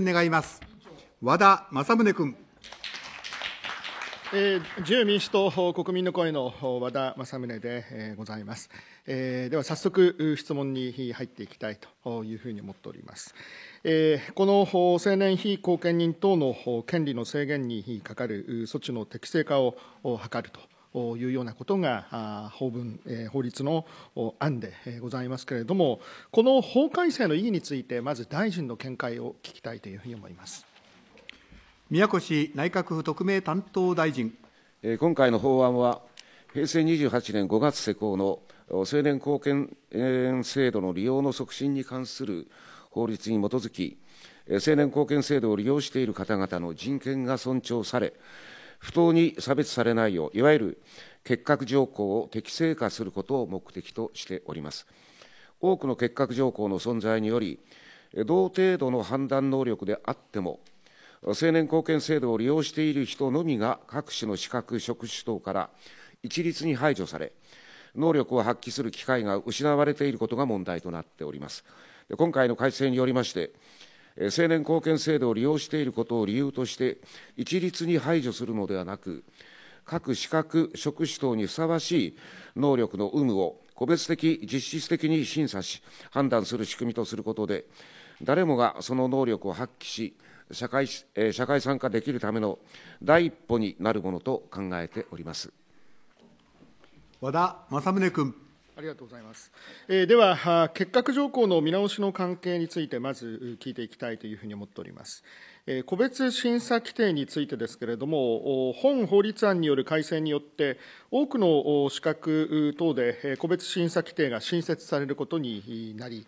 願います。和田政宗君。えー、自由民主党国民の声の和田政宗で、えー、ございます、えー、では早速質問に入っていきたいというふうに思っております、えー、この成年非公権人等の権利の制限にかかる措置の適正化を図るとというようなことが法文法律の案でございますけれどもこの法改正の意義についてまず大臣の見解を聞きたいというふうに思います宮越内閣府特命担当大臣今回の法案は平成28年5月施行の青年貢献制度の利用の促進に関する法律に基づき、青年貢献制度を利用している方々の人権が尊重され、不当に差別されないよう、いわゆる結核条項を適正化することを目的としております。多くの結核条項の存在により、同程度の判断能力であっても、成年後見制度を利用している人のみが各種の資格、職種等から一律に排除され、能力を発揮する機会が失われていることが問題となっております。今回の改正によりまして、成年貢献制度を利用していることを理由として、一律に排除するのではなく、各資格、職種等にふさわしい能力の有無を個別的、実質的に審査し、判断する仕組みとすることで、誰もがその能力を発揮し、社会社会参加できるための第一歩になるものと考えております。和田政宗君。ありがとうございます。えー、では、結核条項の見直しの関係について、まず聞いていきたいというふうに思っております。え個別審査規定についてですけれども、本法律案による改正によって、多くの資格等で個別審査規定が新設されることになり、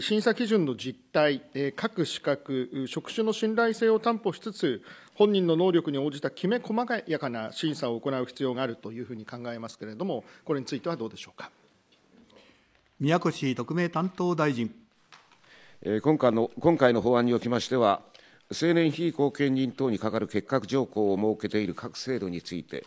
審査基準の実態、各資格、職種の信頼性を担保しつつ、本人の能力に応じたきめ細やかな審査を行う必要があるというふうに考えますけれども、これについてはどうでしょうか。宮越特命担当大臣。今回の今回の法案におきましては、成年被後見人等に係る欠格条項を設けている各制度について、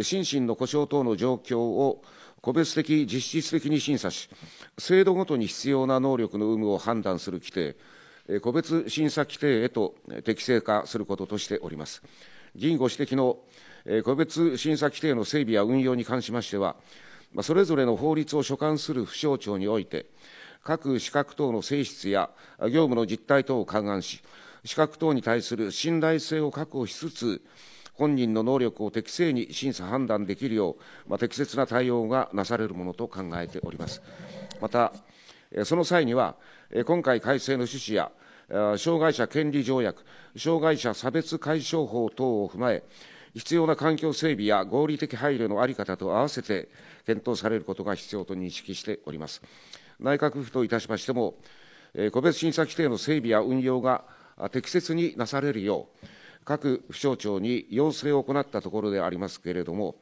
心身の故障等の状況を個別的、実質的に審査し、制度ごとに必要な能力の有無を判断する規定、個別審査規定へと適正化することとしております。議員ご指摘の個別審査規定の整備や運用に関しましては、まあ、それぞれの法律を所管する府省庁において、各資格等の性質や業務の実態等を勘案し、資格等に対する信頼性を確保しつつ、本人の能力を適正に審査判断できるよう、まあ、適切な対応がなされるものと考えております。また、その際には、今回改正の趣旨や、障害者権利条約、障害者差別解消法等を踏まえ、必要な環境整備や合理的配慮の在り方と合わせて、検討されることが必要と認識しております。内閣府といたしましても、個別審査規定の整備や運用が適切になされるよう、各府省庁に要請を行ったところでありますけれども、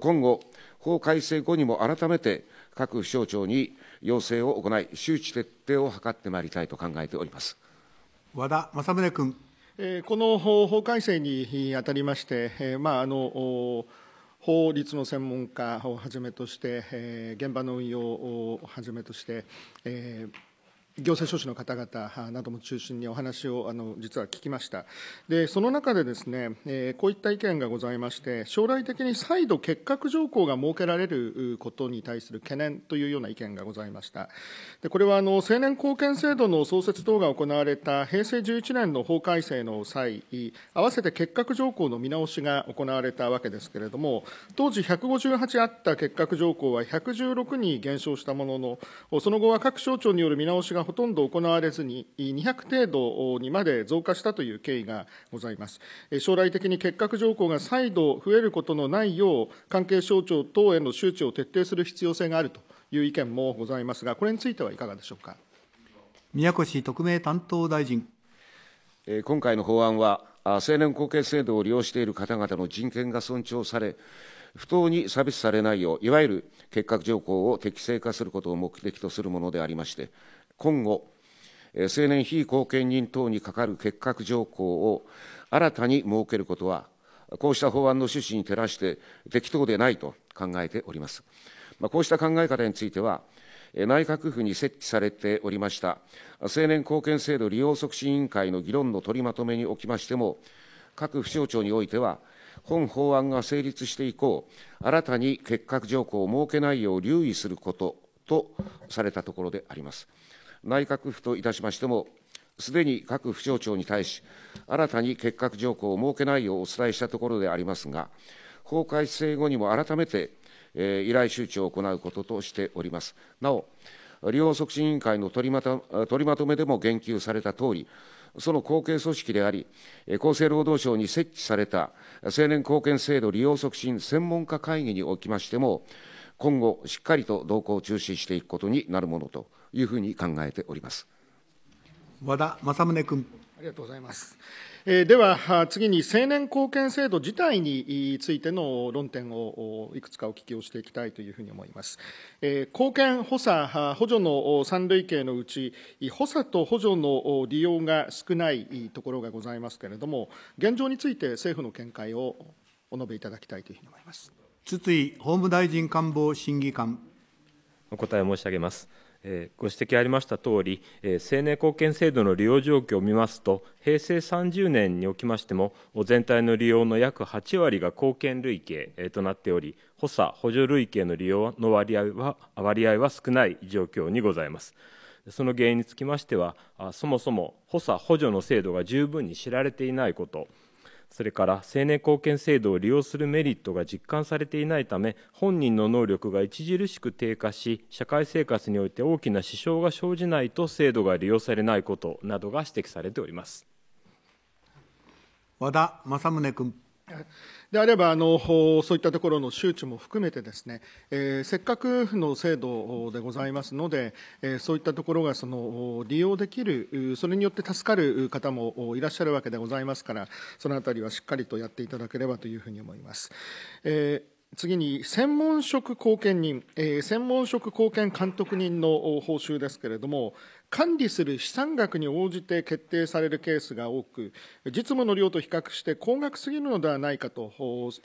今後、法改正後にも改めて各府省庁に要請を行い、周知徹底を図ってまいりたいと考えております和田政宗君。この法改正にあたりまして、まああの法律の専門家をはじめとして、現場の運用をはじめとして、行政書士の方々なども中心にお話をあの実は聞きました。で、その中でですね、えー、こういった意見がございまして、将来的に再度結核条項が設けられることに対する懸念というような意見がございました。で、これはあの青年貢献制度の創設等が行われた平成11年の法改正の際、合わせて結核条項の見直しが行われたわけですけれども、当時158あった結核条項は116に減少したものの、その後は各省庁による見直しがほとんど行われずに、200程度にまで増加したという経緯がございます。将来的に結核条項が再度増えることのないよう、関係省庁等への周知を徹底する必要性があるという意見もございますが、これについてはいかがでしょうか。宮越特命担当大臣。今回の法案は、成年後継制度を利用している方々の人権が尊重され、不当に差別されないよう、いわゆる結核条項を適正化することを目的とするものでありまして、今後、成年被後見人等に係る欠格条項を新たに設けることは、こうした法案の趣旨に照らして適当でないと考えております。まあ、こうした考え方については、内閣府に設置されておりました成年貢献制度利用促進委員会の議論の取りまとめにおきましても、各府省庁においては、本法案が成立して以降、新たに欠格条項を設けないよう留意することとされたところであります。内閣府といたしましても、すでに各府省庁に対し、新たに結核条項を設けないようお伝えしたところでありますが、法改正後にも改めて、えー、依頼周知を行うこととしております。なお、利用促進委員会の取りまと取りまとめでも言及されたとおり、その後継組織であり、厚生労働省に設置された青年貢献制度利用促進専門家会議におきましても、今後、しっかりと動向を中止していくことになるものというふうに考えております。和田政宗君ありがとうございます。えー、では次に成年後見制度自体についての論点をいくつかお聞きをしていきたいというふうに思います。えー、後見補佐補助の三類型のうち補佐と補助の利用が少ないところがございますけれども現状について政府の見解をお述べいただきたいというふうに思います。筒井法務大臣官房審議官お答え申し上げます。ご指摘ありましたとおり、成年後見制度の利用状況を見ますと、平成30年におきましても、全体の利用の約8割が貢献類型となっており、補佐・補助類型の利用の割合は割合は少ない状況にございます。その原因につきましては、そもそも補佐・補助の制度が十分に知られていないこと、それから成年後見制度を利用するメリットが実感されていないため本人の能力が著しく低下し社会生活において大きな支障が生じないと制度が利用されないことなどが指摘されております和田政宗君。であればあの、そういったところの周知も含めてですね、えー、せっかくの制度でございますので、えー、そういったところがその利用できる、それによって助かる方もいらっしゃるわけでございますから、そのあたりはしっかりとやっていただければというふうに思います。えー次に専門職後見人、えー、専門職後見監督人の報酬ですけれども、管理する資産額に応じて決定されるケースが多く、実務の量と比較して高額すぎるのではないかと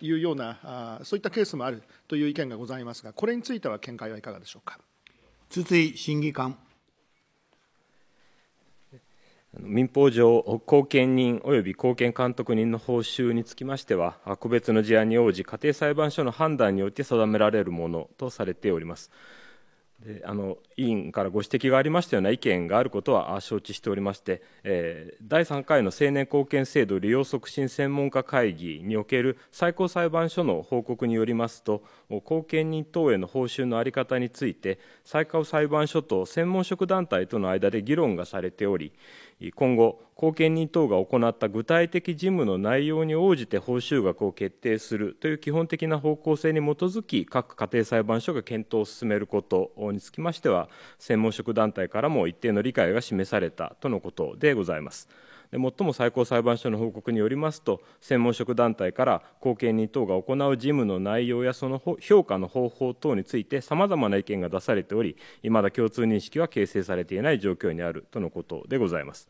いうような、そういったケースもあるという意見がございますが、これについては見解はいかがでしょうか。筒井審議官。民法上、後見人及び後見監督人の報酬につきましては、個別の事案に応じ、家庭裁判所の判断によって定められるものとされております。であの委員からご指摘がありましたような意見があることは承知しておりまして、えー、第3回の成年後見制度利用促進専門家会議における最高裁判所の報告によりますと、後見人等への報酬の在り方について、最高裁判所と専門職団体との間で議論がされており、今後、後見人等が行った具体的事務の内容に応じて報酬額を決定するという基本的な方向性に基づき、各家庭裁判所が検討を進めることにつきましては、専門職団体からも一定の理解が示されたとのことでございます。で最も最高裁判所の報告によりますと専門職団体から後見人等が行う事務の内容やその評価の方法等についてさまざまな意見が出されておりいまだ共通認識は形成されていない状況にあるとのことでございます。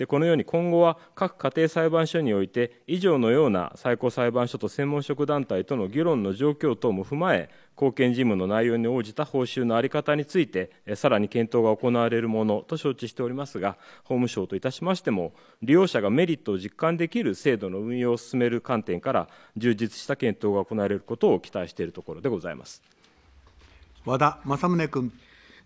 でこのように今後は各家庭裁判所において以上のような最高裁判所と専門職団体との議論の状況等も踏まえ貢献事務の内容に応じた報酬の在り方についてさらに検討が行われるものと承知しておりますが法務省といたしましても利用者がメリットを実感できる制度の運用を進める観点から充実した検討が行われることを期待しているところでございます和田政宗君。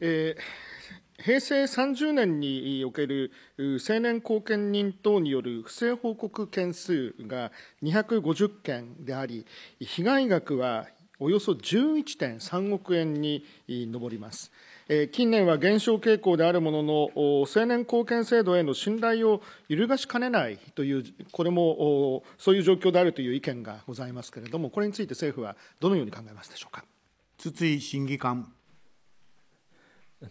えー平成30年における成年後見人等による不正報告件数が250件であり、被害額はおよそ11.3億円に上ります。近年は減少傾向であるものの、成年貢献制度への信頼を揺るがしかねないという、これもそういう状況であるという意見がございますけれども、これについて政府はどのように考えますでしょうか。筒井審議官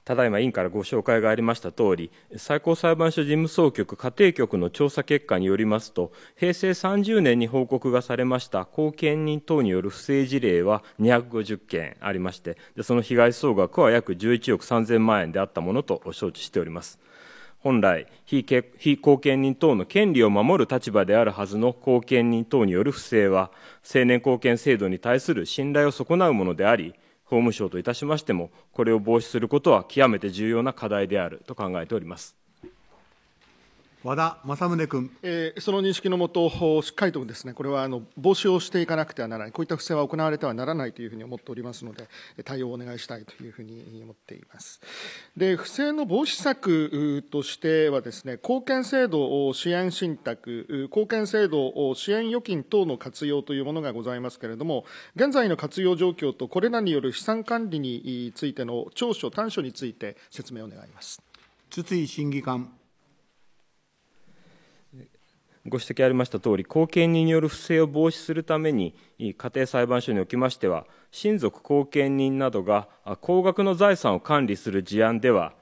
ただいま委員からご紹介がありましたとおり、最高裁判所事務総局家庭局の調査結果によりますと、平成30年に報告がされました後見人等による不正事例は250件ありまして、その被害総額は約11億3000万円であったものと承知しております。本来非、非後見人等の権利を守る立場であるはずの後見人等による不正は、成年後見制度に対する信頼を損なうものであり、法務省といたしましても、これを防止することは極めて重要な課題であると考えております。和田政宗君、えー、その認識のもと、しっかりとです、ね、これはあの防止をしていかなくてはならない、こういった不正は行われてはならないというふうに思っておりますので、対応をお願いしたいというふうに思っています。で不正の防止策としてはです、ね、貢献制度支援信託、貢献制度支援預金等の活用というものがございますけれども、現在の活用状況とこれらによる資産管理についての長所、短所について説明を願います。筒井審議官ご指摘ありましたとおり、後見人による不正を防止するために、家庭裁判所におきましては、親族後見人などが高額の財産を管理する事案では、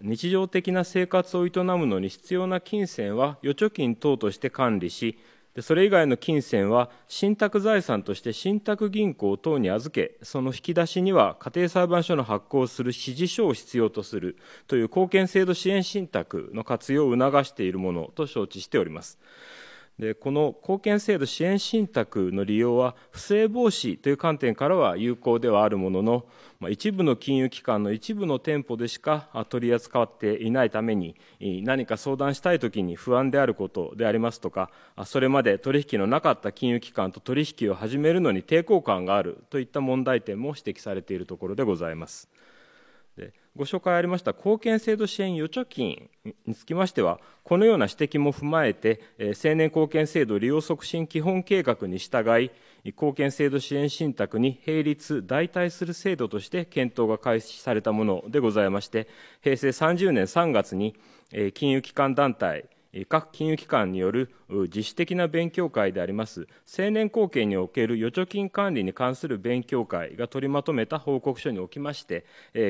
日常的な生活を営むのに必要な金銭は預貯金等として管理し、でそれ以外の金銭は信託財産として信託銀行等に預けその引き出しには家庭裁判所の発行する指示書を必要とするという貢献制度支援信託の活用を促しているものと承知しております。でこの貢献制度支援信託の利用は不正防止という観点からは有効ではあるものの、まあ、一部の金融機関の一部の店舗でしか取り扱っていないために何か相談したいときに不安であることでありますとかそれまで取引のなかった金融機関と取引を始めるのに抵抗感があるといった問題点も指摘されているところでございます。ご紹介ありました貢献制度支援預貯金につきましては、このような指摘も踏まえて、成年貢献制度利用促進基本計画に従い、貢献制度支援信託に並立、代替する制度として検討が開始されたものでございまして、平成30年3月に金融機関団体、各金融機関による自主的な勉強会であります成年後見における預貯金管理に関する勉強会が取りまとめた報告書におきまして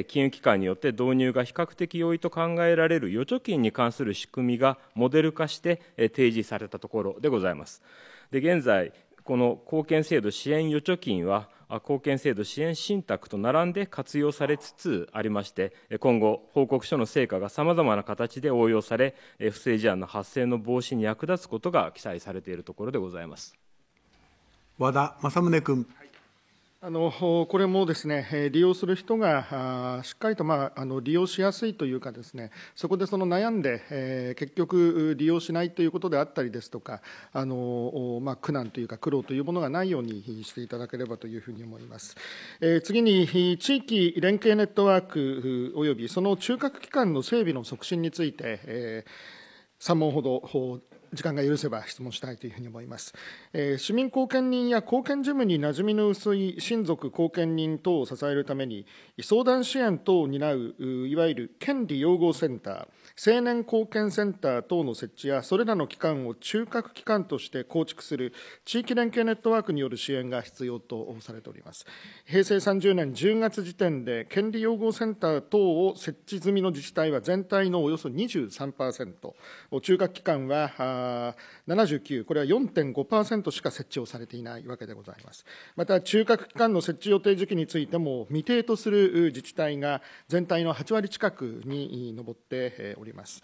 金融機関によって導入が比較的容易と考えられる預貯金に関する仕組みがモデル化して提示されたところでございます。で現在この貢献制度支援預貯金は、貢献制度支援信託と並んで活用されつつありまして、今後、報告書の成果がさまざまな形で応用され、不正事案の発生の防止に役立つことが記載されているところでございます和田政宗君。あのこれもですね利用する人がしっかりと、まあ、あの利用しやすいというかですねそこでその悩んで、えー、結局利用しないということであったりですとかあの、まあ、苦難というか苦労というものがないようにしていただければというふうに思います、えー、次に地域連携ネットワークおよびその中核機関の整備の促進について、えー3問ほど時間が許せば質問したいというふうに思います。えー、市民貢献人や貢献事務に馴染みの薄い親族貢献人等を支えるために、相談支援等を担う、いわゆる権利擁護センター、青年貢献センター等の設置やそれらの機関を中核機関として構築する地域連携ネットワークによる支援が必要とされております平成30年10月時点で権利擁護センター等を設置済みの自治体は全体のおよそ23%中核機関は79これは4.5%しか設置をされていないわけでございますまた中核機関の設置予定時期についても未定とする自治体が全体の8割近くに上っておりますります。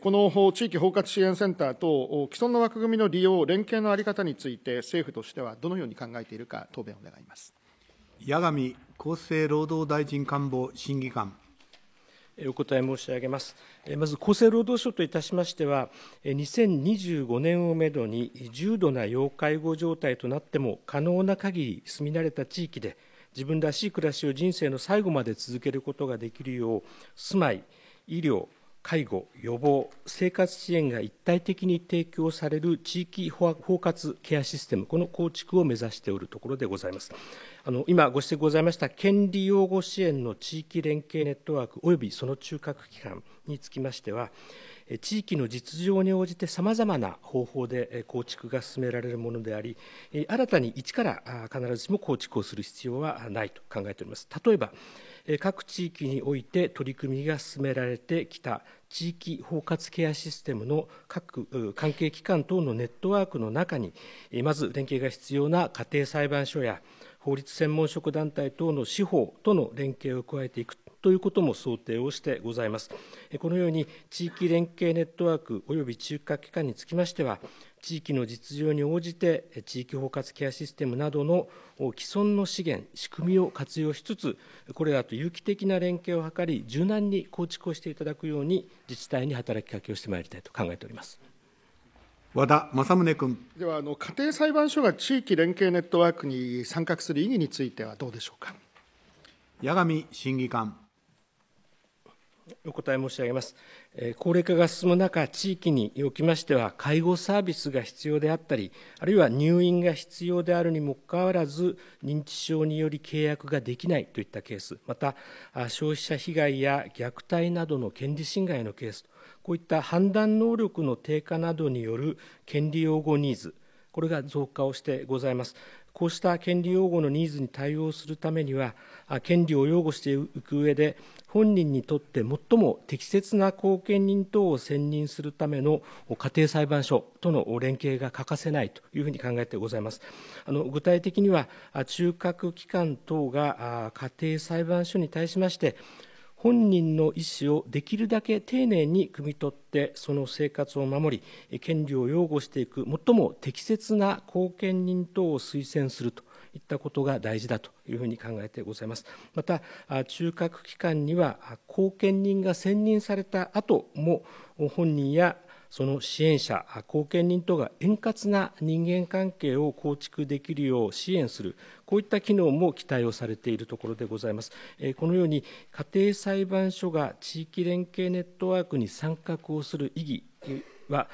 この地域包括支援センターと既存の枠組みの利用、連携のあり方について、政府としてはどのように考えているか、答弁を願います。矢上厚生労働大臣官房審議官。お答え申し上げます。まず厚生労働省といたしましては、2025年をめどに重度な要介護状態となっても可能な限り住み慣れた地域で自分らしい暮らしを人生の最後まで続けることができるよう、住まい、医療、介護、予防、生活支援が一体的に提供される地域包括ケアシステム、この構築を目指しておるところでございます。あの今、ご指摘ございました権利擁護支援の地域連携ネットワーク及びその中核機関につきましては、地域の実情に応じてさまざまな方法で構築が進められるものであり新たに一から必ずしも構築をする必要はないと考えております例えば各地域において取り組みが進められてきた地域包括ケアシステムの各関係機関等のネットワークの中にまず連携が必要な家庭裁判所や法律専門職団体等の司法との連携を加えていくということも想定をしてございます。このように地域連携ネットワーク及び中核機関につきましては、地域の実情に応じて地域包括ケアシステムなどの既存の資源、仕組みを活用しつつ、これらと有機的な連携を図り、柔軟に構築をしていただくように、自治体に働きかけをしてまいりたいと考えております。和田政宗君ではあの家庭裁判所が地域連携ネットワークに参画する意義についてはどうでしょうか矢上審議官お答え申し上げます。高齢化が進む中、地域におきましては、介護サービスが必要であったり、あるいは入院が必要であるにもかかわらず、認知症により契約ができないといったケース、また消費者被害や虐待などの権利侵害のケース、こういった判断能力の低下などによる権利擁護ニーズ、これが増加をしてございます。こうした権利擁護のニーズに対応するためには、権利を擁護していく上で、本人にとって最も適切な後見人等を選任するための家庭裁判所との連携が欠かせないというふうに考えてございます。あの具体的には、中核機関等が家庭裁判所に対しまして、本人の意思をできるだけ丁寧に汲み取ってその生活を守り権利を擁護していく最も適切な後見人等を推薦するといったことが大事だというふうに考えてございますまた中核機関には後見人が選任された後も本人やその支援者、後見人等が円滑な人間関係を構築できるよう支援する、こういった機能も期待をされているところでございます。このように、家庭裁判所が地域連携ネットワークに参画をする意義、は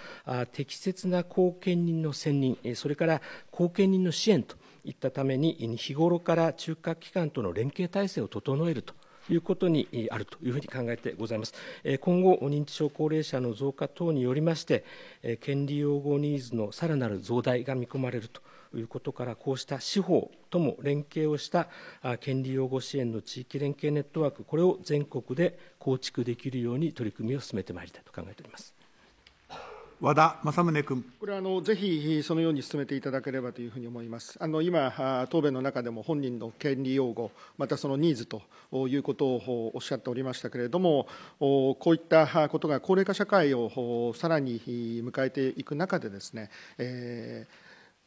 適切な後見人の選任、それから後見人の支援といったために、日頃から中核機関との連携体制を整えるということにあるというふうに考えてございます。今後、認知症高齢者の増加等によりまして、権利擁護ニーズのさらなる増大が見込まれると。いうことからこうした司法とも連携をした権利擁護支援の地域連携ネットワークこれを全国で構築できるように取り組みを進めてまいりたいと考えております。和田政宗君これはあの、ぜひそのように進めていただければというふうに思います、あの今、答弁の中でも本人の権利擁護、またそのニーズということをおっしゃっておりましたけれども、こういったことが高齢化社会をさらに迎えていく中でですね、えー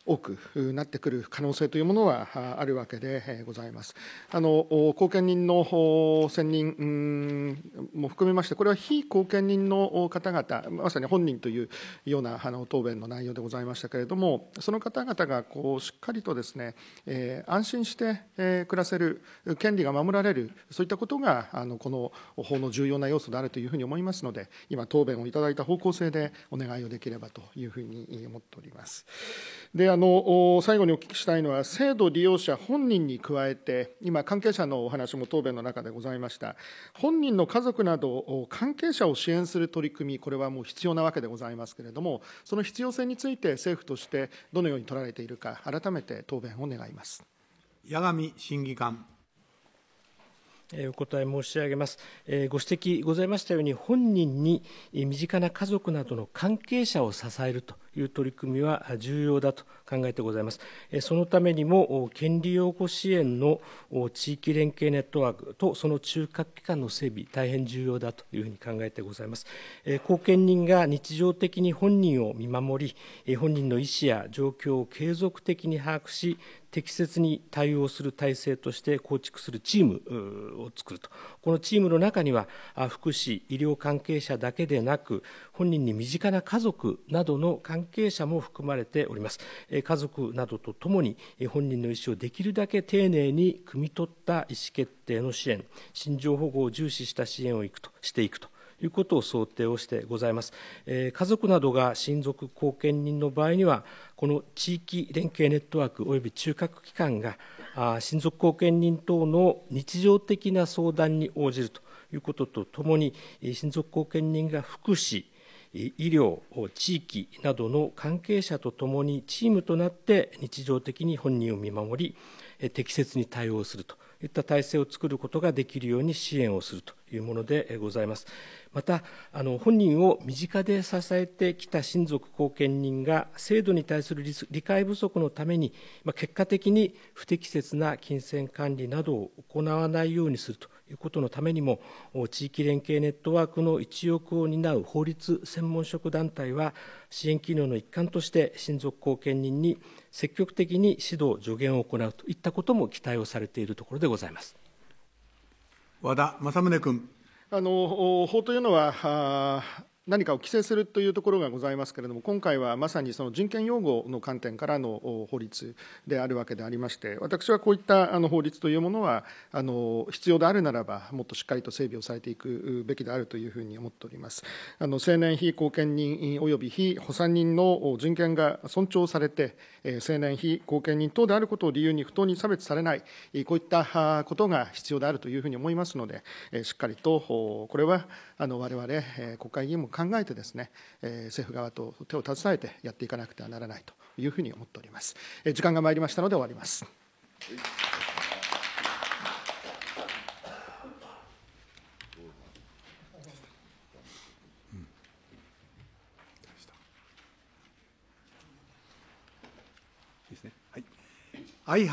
多くなってくる可能性というものはあるわけでございます。あの後見人の選任も含めまして、これは非後見人の方々、まさに本人というようなあの答弁の内容でございましたけれども、その方々がこうしっかりとですね、え安心して、え暮らせる、権利が守られる、そういったことがあのこの法の重要な要素であるというふうに思いますので、今、答弁をいただいた方向性でお願いをできればというふうに思っております。であの最後にお聞きしたいのは、制度利用者本人に加えて、今、関係者のお話も答弁の中でございました、本人の家族など、関係者を支援する取り組み、これはもう必要なわけでございますけれども、その必要性について政府としてどのように取られているか、改めて答弁を願います。矢上審議官お答え申し上げます。ご指摘ございましたように、本人に身近な家族などの関係者を支えるという取り組みは重要だと考えてございます。そのためにも、権利擁護支援の地域連携ネットワークとその中核機関の整備、大変重要だというふうに考えてございます。後見人が日常的に本人を見守り、本人の意思や状況を継続的に把握し、適切に対応する体制として構築するチームを作ると、このチームの中には、福祉、医療関係者だけでなく、本人に身近な家族などの関関係者も含まれております、え家族などとともに、え本人の意思をできるだけ丁寧に汲み取った意思決定の支援心情保護を重視した支援をいくとしていくということを想定をしてございます、え家族などが親族後見人の場合にはこの地域連携ネットワークおよび中核機関があ親族後見人等の日常的な相談に応じるということとともに親族後見人が福祉医療、地域などの関係者とともにチームとなって日常的に本人を見守り、適切に対応するといった体制を作ることができるように支援をするというものでございます。また、あの本人を身近で支えてきた親族後見人が制度に対する理解不足のために、まあ、結果的に不適切な金銭管理などを行わないようにするということのためにも地域連携ネットワークの一翼を担う法律専門職団体は支援機能の一環として親族後見人に積極的に指導助言を行うといったことも期待をされているところでございます和田政宗君あの法というのは何かを規制するというところがございますけれども、今回はまさにその人権擁護の観点からの法律であるわけでありまして、私はこういったあの法律というものはあの、必要であるならば、もっとしっかりと整備をされていくべきであるというふうに思っております。あの青年被貢献人及び被補佐人の人権が尊重されて、青年被貢献人等であることを理由に不当に差別されない、こういったことが必要であるというふうに思いますので、しっかりとこれはあの我々国会議員も考えてですね、政府側と手を携えてやっていかなくてはならないというふうに思っております。時間が参りましたので終わります。はい